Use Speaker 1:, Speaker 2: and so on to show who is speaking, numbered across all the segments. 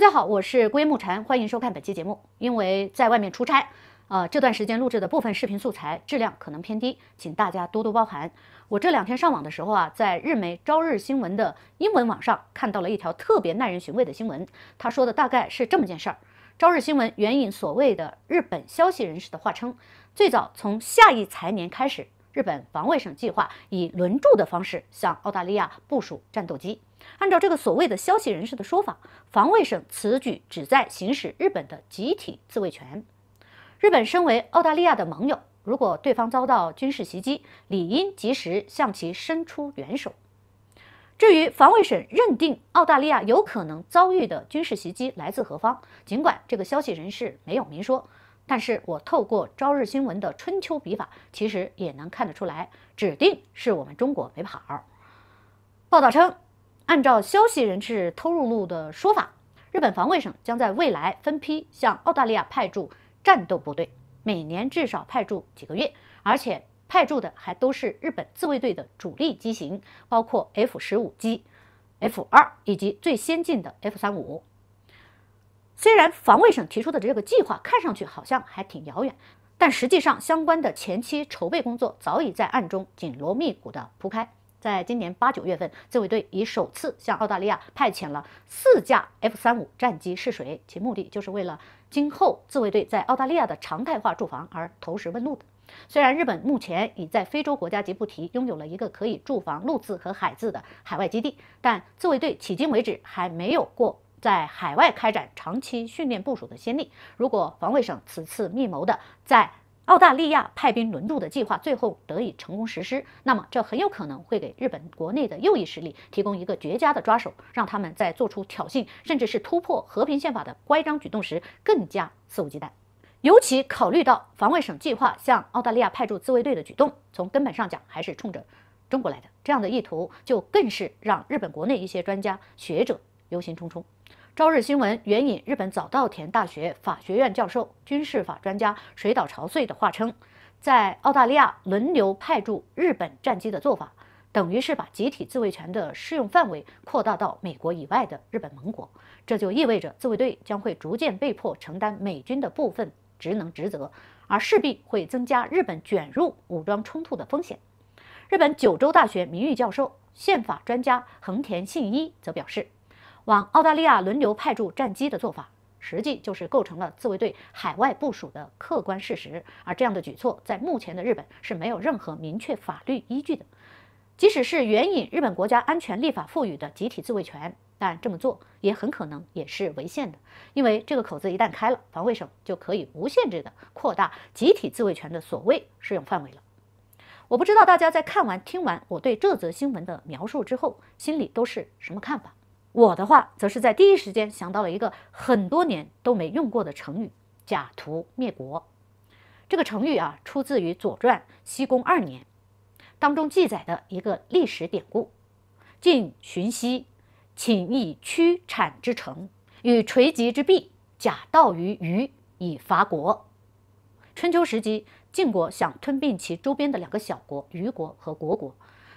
Speaker 1: 大家好，我是龟木禅，欢迎收看本期节目。因为在外面出差，呃，这段时间录制的部分视频素材质量可能偏低，请大家多多包涵。我这两天上网的时候啊，在日媒《朝日新闻》的英文网上看到了一条特别耐人寻味的新闻。他说的大概是这么件事儿：《朝日新闻》援引所谓的日本消息人士的话称，最早从下一财年开始，日本防卫省计划以轮驻的方式向澳大利亚部署战斗机。按照这个所谓的消息人士的说法，防卫省此举旨在行使日本的集体自卫权。日本身为澳大利亚的盟友，如果对方遭到军事袭击，理应及时向其伸出援手。至于防卫省认定澳大利亚有可能遭遇的军事袭击来自何方，尽管这个消息人士没有明说，但是我透过朝日新闻的春秋笔法，其实也能看得出来，指定是我们中国没跑。报道称。按照消息人士透露的说法，日本防卫省将在未来分批向澳大利亚派驻战斗部队，每年至少派驻几个月，而且派驻的还都是日本自卫队的主力机型，包括 F 十五机、F 二以及最先进的 F 三五。虽然防卫省提出的这个计划看上去好像还挺遥远，但实际上相关的前期筹备工作早已在暗中紧锣密鼓地铺开。在今年八九月份，自卫队已首次向澳大利亚派遣了四架 F 三五战机试水，其目的就是为了今后自卫队在澳大利亚的常态化驻防而投石问路的。虽然日本目前已在非洲国家吉布提拥有了一个可以驻防陆自和海自的海外基地，但自卫队迄今为止还没有过在海外开展长期训练部署的先例。如果防卫省此次密谋的在澳大利亚派兵轮渡的计划最后得以成功实施，那么这很有可能会给日本国内的右翼势力提供一个绝佳的抓手，让他们在做出挑衅甚至是突破和平宪法的乖张举动时更加肆无忌惮。尤其考虑到防卫省计划向澳大利亚派驻自卫队的举动，从根本上讲还是冲着中国来的，这样的意图就更是让日本国内一些专家学者忧心忡忡。朝日新闻援引日本早稻田大学法学院教授、军事法专家水岛朝穗的话称，在澳大利亚轮流派驻日本战机的做法，等于是把集体自卫权的适用范围扩大到美国以外的日本盟国，这就意味着自卫队将会逐渐被迫承担美军的部分职能职责，而势必会增加日本卷入武装冲突的风险。日本九州大学名誉教授、宪法专家横田信一则表示。往澳大利亚轮流派驻战机的做法，实际就是构成了自卫队海外部署的客观事实。而这样的举措，在目前的日本是没有任何明确法律依据的。即使是援引日本国家安全立法赋予的集体自卫权，但这么做也很可能也是违宪的，因为这个口子一旦开了，防卫省就可以无限制地扩大集体自卫权的所谓适用范围了。我不知道大家在看完、听完我对这则新闻的描述之后，心里都是什么看法。我的话则是在第一时间想到了一个很多年都没用过的成语“假途灭国”。这个成语啊，出自于《左传》西公二年，当中记载的一个历史典故。晋荀息请以屈产之城与垂棘之璧假道于虞以伐国。春秋时期，晋国想吞并其周边的两个小国虞国和虢国，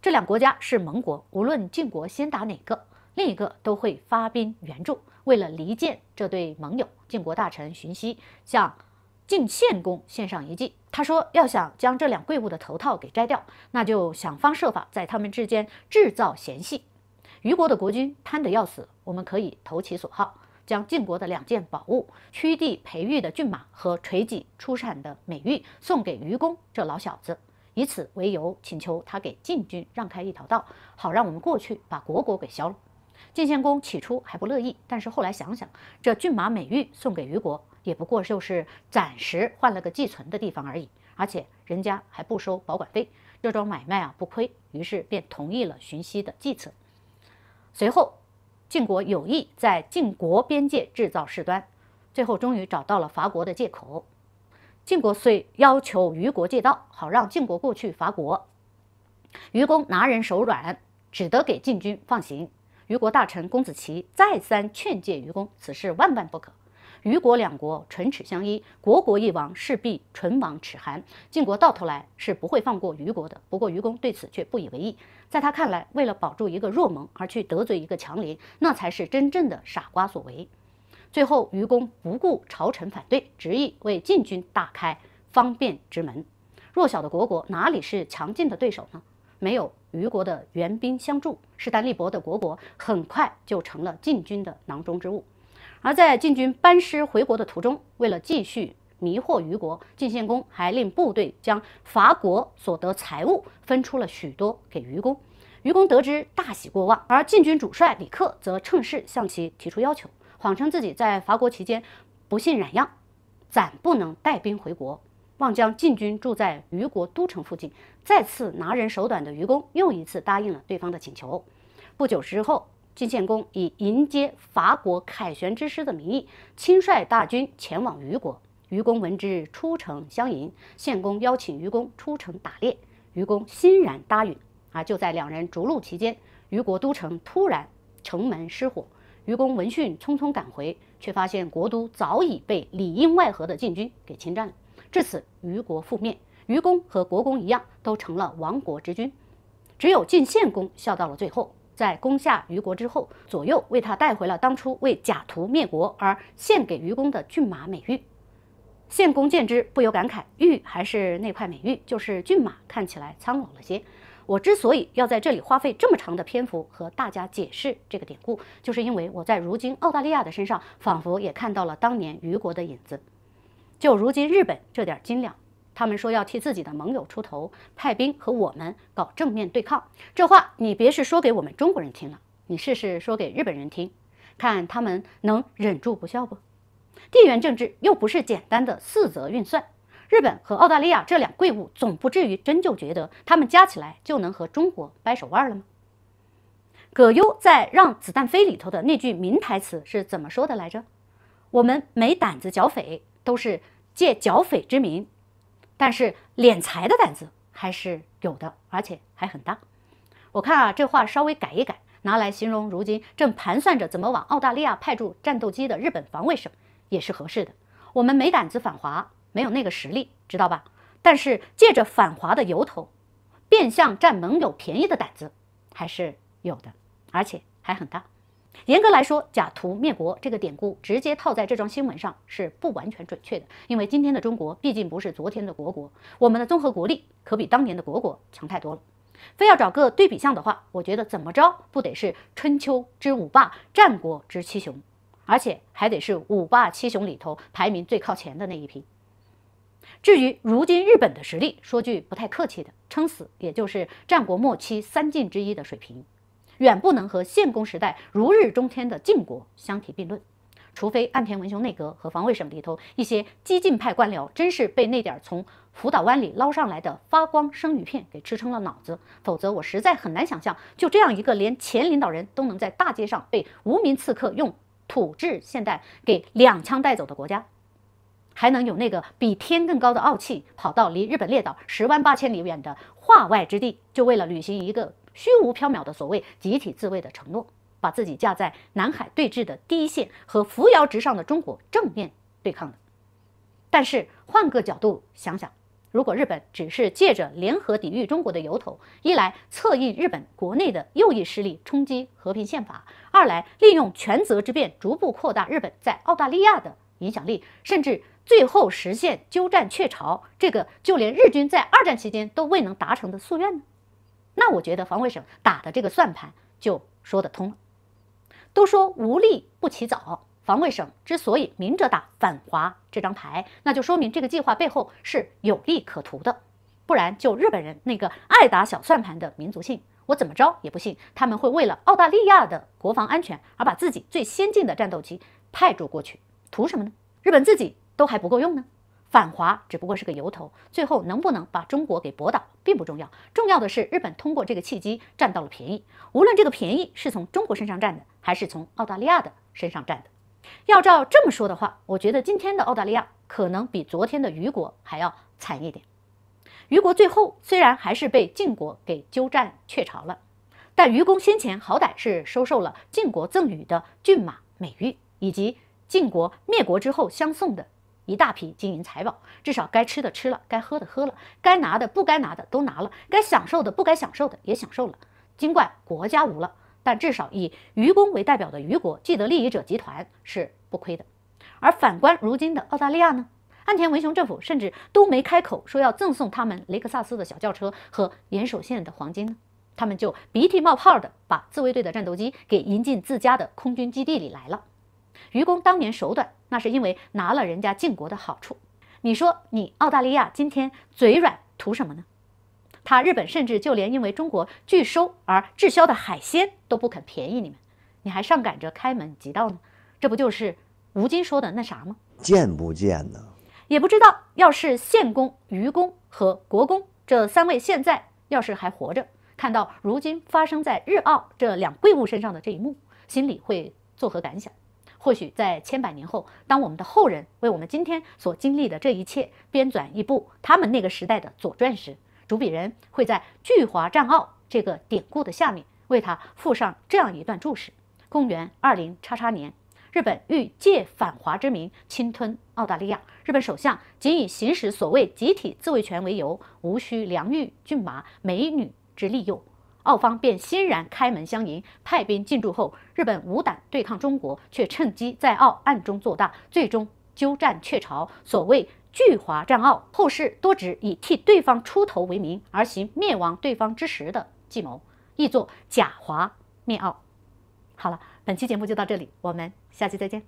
Speaker 1: 这两国家是盟国，无论晋国先打哪个。另一个都会发兵援助。为了离间这对盟友，晋国大臣荀息向晋献公献上一计。他说：“要想将这两贵物的头套给摘掉，那就想方设法在他们之间制造嫌隙。虞国的国君贪得要死，我们可以投其所好，将晋国的两件宝物——屈地培育的骏马和垂己出产的美玉，送给虞公这老小子，以此为由请求他给晋军让开一条道，好让我们过去把虢国给消了。”晋献公起初还不乐意，但是后来想想，这骏马美玉送给虞国，也不过就是暂时换了个寄存的地方而已，而且人家还不收保管费，这桩买卖啊不亏，于是便同意了荀息的计策。随后，晋国有意在晋国边界制造事端，最后终于找到了伐国的借口。晋国遂要求虞国借道，好让晋国过去伐国。虞公拿人手软，只得给晋军放行。虞国大臣公子奇再三劝诫愚公，此事万万不可。虞国两国唇齿相依，国国一亡，势必唇亡齿寒。晋国到头来是不会放过虞国的。不过愚公对此却不以为意，在他看来，为了保住一个弱盟而去得罪一个强邻，那才是真正的傻瓜所为。最后，愚公不顾朝臣反对，执意为晋军大开方便之门。弱小的国国哪里是强劲的对手呢？没有。虞国的援兵相助，势单力薄的国国很快就成了晋军的囊中之物。而在晋军班师回国的途中，为了继续迷惑虞国，晋献公还令部队将伐国所得财物分出了许多给虞公。虞公得知大喜过望，而晋军主帅李克则趁势向其提出要求，谎称自己在伐国期间不幸染恙，暂不能带兵回国，望将晋军住在虞国都城附近。再次拿人手短的愚公又一次答应了对方的请求。不久之后，晋献公以迎接伐国凯旋之师的名义，亲率大军前往虞国。愚公闻之，出城相迎。献公邀请愚公出城打猎，愚公欣然答应。啊，就在两人逐鹿期间，虞国都城突然城门失火。愚公闻讯，匆匆赶回，却发现国都早已被里应外合的晋军给侵占了。至此，虞国覆灭。愚公和国公一样，都成了亡国之君。只有晋献公笑到了最后，在攻下虞国之后，左右为他带回了当初为假途灭国而献给愚公的骏马美玉。献公见之，不由感慨：玉还是那块美玉，就是骏马看起来苍老了些。我之所以要在这里花费这么长的篇幅和大家解释这个典故，就是因为我在如今澳大利亚的身上，仿佛也看到了当年虞国的影子。就如今日本这点斤两。他们说要替自己的盟友出头，派兵和我们搞正面对抗。这话你别是说给我们中国人听了，你试试说给日本人听，看他们能忍住不笑不？地缘政治又不是简单的四则运算，日本和澳大利亚这两贵物总不至于真就觉得他们加起来就能和中国掰手腕了吗？葛优在《让子弹飞》里头的那句名台词是怎么说的来着？我们没胆子剿匪，都是借剿匪之名。但是敛财的胆子还是有的，而且还很大。我看啊，这话稍微改一改，拿来形容如今正盘算着怎么往澳大利亚派驻战斗机的日本防卫省也是合适的。我们没胆子反华，没有那个实力，知道吧？但是借着反华的由头，变相占盟友便宜的胆子还是有的，而且还很大。严格来说，“假途灭国”这个典故直接套在这桩新闻上是不完全准确的，因为今天的中国毕竟不是昨天的国国，我们的综合国力可比当年的国国强太多了。非要找个对比项的话，我觉得怎么着不得是春秋之五霸、战国之七雄，而且还得是五霸七雄里头排名最靠前的那一批。至于如今日本的实力，说句不太客气的，撑死也就是战国末期三晋之一的水平。远不能和宪公时代如日中天的晋国相提并论，除非岸田文雄内阁和防卫省里头一些激进派官僚真是被那点儿从福岛湾里捞上来的发光生鱼片给吃撑了脑子，否则我实在很难想象，就这样一个连前领导人都能在大街上被无名刺客用土制现代给两枪带走的国家，还能有那个比天更高的傲气，跑到离日本列岛十万八千里远的画外之地，就为了履行一个。虚无缥缈的所谓集体自卫的承诺，把自己架在南海对峙的第一线，和扶摇直上的中国正面对抗了。但是换个角度想想，如果日本只是借着联合抵御中国的由头，一来策应日本国内的右翼势力冲击和平宪法，二来利用权责之变逐步扩大日本在澳大利亚的影响力，甚至最后实现鸠占鹊巢，这个就连日军在二战期间都未能达成的夙愿呢？那我觉得防卫省打的这个算盘就说得通了。都说无利不起早，防卫省之所以明着打反华这张牌，那就说明这个计划背后是有利可图的。不然，就日本人那个爱打小算盘的民族性，我怎么着也不信他们会为了澳大利亚的国防安全而把自己最先进的战斗机派驻过去，图什么呢？日本自己都还不够用呢。反华只不过是个由头，最后能不能把中国给驳倒并不重要，重要的是日本通过这个契机占到了便宜。无论这个便宜是从中国身上占的，还是从澳大利亚的身上占的，要照这么说的话，我觉得今天的澳大利亚可能比昨天的虞国还要惨一点。虞国最后虽然还是被晋国给鸠占鹊巢了，但虞公先前好歹是收受了晋国赠予的骏马、美玉，以及晋国灭国之后相送的。一大批金银财宝，至少该吃的吃了，该喝的喝了，该拿的不该拿的都拿了，该享受的不该享受的也享受了。尽管国家无了，但至少以愚公为代表的愚国既得利益者集团是不亏的。而反观如今的澳大利亚呢？岸田文雄政府甚至都没开口说要赠送他们雷克萨斯的小轿车和岩手县的黄金呢，他们就鼻涕冒泡的把自卫队的战斗机给引进自家的空军基地里来了。愚公当年手短，那是因为拿了人家晋国的好处。你说你澳大利亚今天嘴软图什么呢？他日本甚至就连因为中国拒收而滞销的海鲜都不肯便宜你们，你还上赶着开门急到呢？这不就是吴京说的那啥吗？贱不贱呢？也不知道，要是献公、愚公和国公这三位现在要是还活着，看到如今发生在日澳这两贵物身上的这一幕，心里会作何感想？或许在千百年后，当我们的后人为我们今天所经历的这一切编纂一部他们那个时代的《左传》时，主笔人会在“拒华战澳”这个典故的下面为他附上这样一段注释：公元二零叉叉年，日本欲借反华之名侵吞澳大利亚，日本首相仅以行使所谓集体自卫权为由，无需良玉骏马美女之利诱，澳方便欣然开门相迎，派兵进驻后，日本无胆对抗中国，却趁机在澳暗中做大，最终鸠占鹊巢。所谓“拒华占澳”，后世多指以替对方出头为名，而行灭亡对方之实的计谋，亦作“假华灭澳”。好了，本期节目就到这里，我们下期再见。